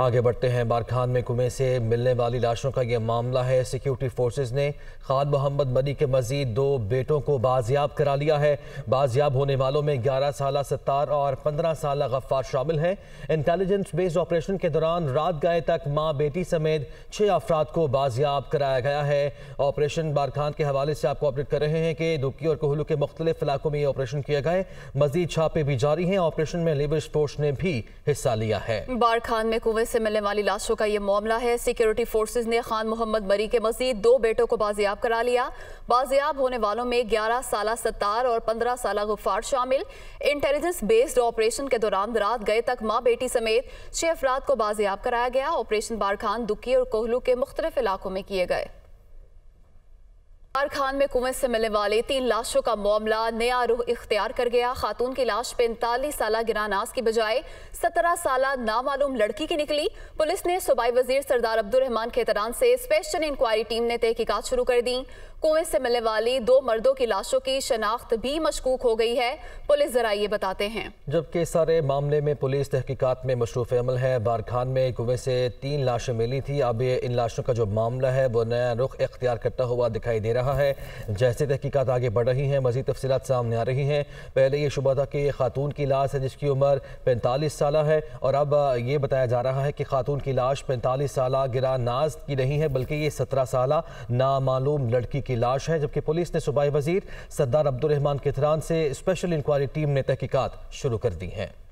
आगे बढ़ते हैं बारखान में कुएं से मिलने वाली लाशों का यह मामला है सिक्योरिटी फोर्सेस ने खान मोहम्मद मनी के मजीद दो बेटों को बाजियाब करा लिया है बाजियाब होने वालों में 11 साल सत्तार और 15 साल गफ्फार शामिल हैं इंटेलिजेंस बेस्ड ऑपरेशन के दौरान रात गए तक माँ बेटी समेत छह अफराद को बाजियाब कराया गया है ऑपरेशन बारखान के हवाले से आपको अपडेट कर रहे हैं कि दुकी और कोहलू के मुख्तलिफ इलाकों में ये ऑपरेशन किए गए मजीद छापे भी जारी हैं ऑपरेशन में लेबर फोर्स ने भी हिस्सा लिया है बारखान में मुंबई से मिलने वाली लाशों का यह मामला है सिक्योरिटी फोर्सेज ने खान मोहम्मद मरी के मजीद दो बेटों को बाजियाब करा लिया बाजियाब होने वालों में 11 साल सत्तार और 15 साल गुफार शामिल इंटेलिजेंस बेस्ड ऑपरेशन के दौरान रात गए तक माँ बेटी समेत छह अफराद को बाजियाब कराया गया ऑपरेशन बारखान दुखी और कोहलू के मुख्तलिफ इलाकों में किए गए खान में कुएं से मिलने वाले तीन लाशों का मामला नया रुख इख्तियार कर गया खातून की लाश पैंतालीस साल गिरानास की बजाय सत्रह साल नामालूम लड़की की निकली पुलिस ने सूबाई वजीर सरदार अब्दुलरहमान खेतरान से स्पेशल इंक्वायरी टीम ने तहकीकत शुरू कर दी कुएं से मिलने वाली दो मर्दों की लाशों की शनाख्त भी मशकूक हो गई है पुलिस जरा ये बताते हैं जबकि सारे मामले में पुलिस तहकीकत में मशरूफ अमल है बार खान में कुएं से तीन लाशें मिली थी अब इन लाशों का जो मामला है वो नया रुख इख्तियार करता हुआ दिखाई दे रहा रहा है जैसे तहकीकत आगे बढ़ रही हैं मजीद तफसी सामने आ रही हैं पहले ये शुबा था कि ये खातून की लाश है जिसकी उम्र पैंतालीस साल है और अब ये बताया जा रहा है कि खातून की लाश पैंतालीस साल गिरा नाज की नहीं है बल्कि ये सत्रह साल नामालूम लड़की की लाश है जबकि पुलिस ने सूबाई वजीर सरदार अब्दुलरहमान किथरान से स्पेशल इंक्वायरी टीम ने तहकीकत शुरू कर दी है